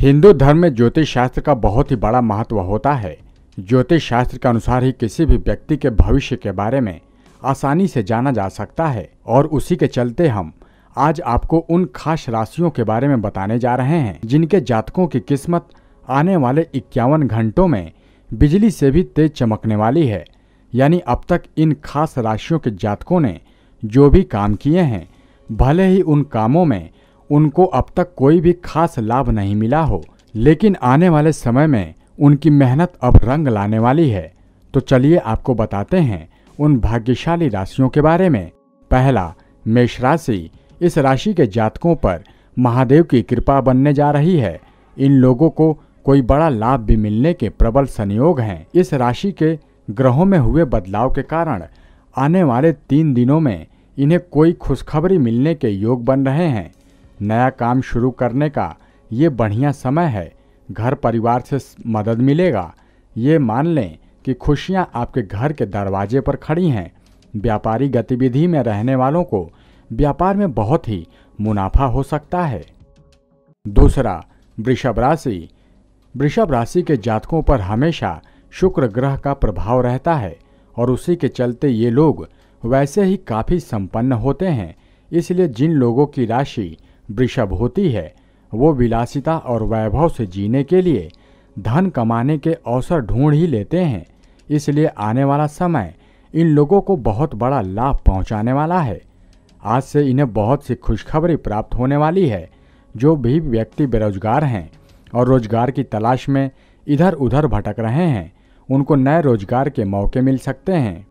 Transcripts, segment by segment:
हिंदू धर्म में ज्योतिष शास्त्र का बहुत ही बड़ा महत्व होता है ज्योतिष शास्त्र के अनुसार ही किसी भी व्यक्ति के भविष्य के बारे में आसानी से जाना जा सकता है और उसी के चलते हम आज आपको उन खास राशियों के बारे में बताने जा रहे हैं जिनके जातकों की किस्मत आने वाले इक्यावन घंटों में बिजली से भी तेज चमकने वाली है यानी अब तक इन खास राशियों के जातकों ने जो भी काम किए हैं भले ही उन कामों में उनको अब तक कोई भी खास लाभ नहीं मिला हो लेकिन आने वाले समय में उनकी मेहनत अब रंग लाने वाली है तो चलिए आपको बताते हैं उन भाग्यशाली राशियों के बारे में पहला मेष राशि इस राशि के जातकों पर महादेव की कृपा बनने जा रही है इन लोगों को कोई बड़ा लाभ भी मिलने के प्रबल संयोग हैं इस राशि के ग्रहों में हुए बदलाव के कारण आने वाले तीन दिनों में इन्हें कोई खुशखबरी मिलने के योग बन रहे हैं नया काम शुरू करने का ये बढ़िया समय है घर परिवार से मदद मिलेगा ये मान लें कि खुशियां आपके घर के दरवाजे पर खड़ी हैं व्यापारी गतिविधि में रहने वालों को व्यापार में बहुत ही मुनाफा हो सकता है दूसरा वृषभ राशि वृषभ राशि के जातकों पर हमेशा शुक्र ग्रह का प्रभाव रहता है और उसी के चलते ये लोग वैसे ही काफ़ी संपन्न होते हैं इसलिए जिन लोगों की राशि वृषभ होती है वो विलासिता और वैभव से जीने के लिए धन कमाने के अवसर ढूंढ ही लेते हैं इसलिए आने वाला समय इन लोगों को बहुत बड़ा लाभ पहुंचाने वाला है आज से इन्हें बहुत सी खुशखबरी प्राप्त होने वाली है जो भी व्यक्ति बेरोजगार हैं और रोजगार की तलाश में इधर उधर भटक रहे हैं उनको नए रोजगार के मौके मिल सकते हैं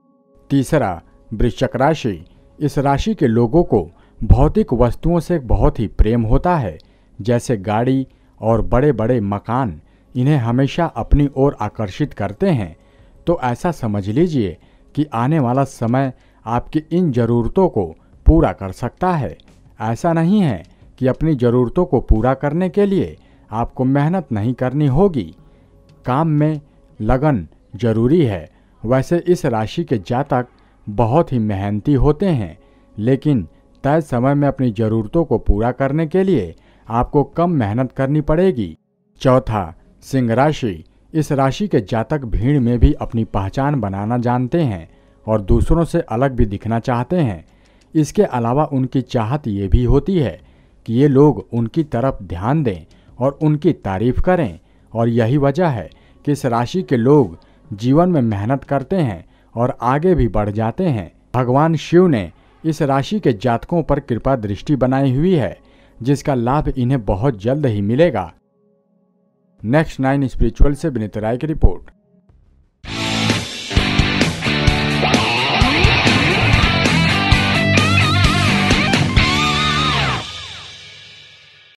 तीसरा वृश्चक राशि इस राशि के लोगों को भौतिक वस्तुओं से बहुत ही प्रेम होता है जैसे गाड़ी और बड़े बड़े मकान इन्हें हमेशा अपनी ओर आकर्षित करते हैं तो ऐसा समझ लीजिए कि आने वाला समय आपकी इन ज़रूरतों को पूरा कर सकता है ऐसा नहीं है कि अपनी ज़रूरतों को पूरा करने के लिए आपको मेहनत नहीं करनी होगी काम में लगन जरूरी है वैसे इस राशि के जातक बहुत ही मेहनती होते हैं लेकिन तय समय में अपनी ज़रूरतों को पूरा करने के लिए आपको कम मेहनत करनी पड़ेगी चौथा सिंह राशि इस राशि के जातक भीड़ में भी अपनी पहचान बनाना जानते हैं और दूसरों से अलग भी दिखना चाहते हैं इसके अलावा उनकी चाहत ये भी होती है कि ये लोग उनकी तरफ ध्यान दें और उनकी तारीफ करें और यही वजह है कि इस राशि के लोग जीवन में मेहनत करते हैं और आगे भी बढ़ जाते हैं भगवान शिव ने इस राशि के जातकों पर कृपा दृष्टि बनाई हुई है जिसका लाभ इन्हें बहुत जल्द ही मिलेगा नेक्स्ट नाइन स्पिरिचुअल से विनित राय की रिपोर्ट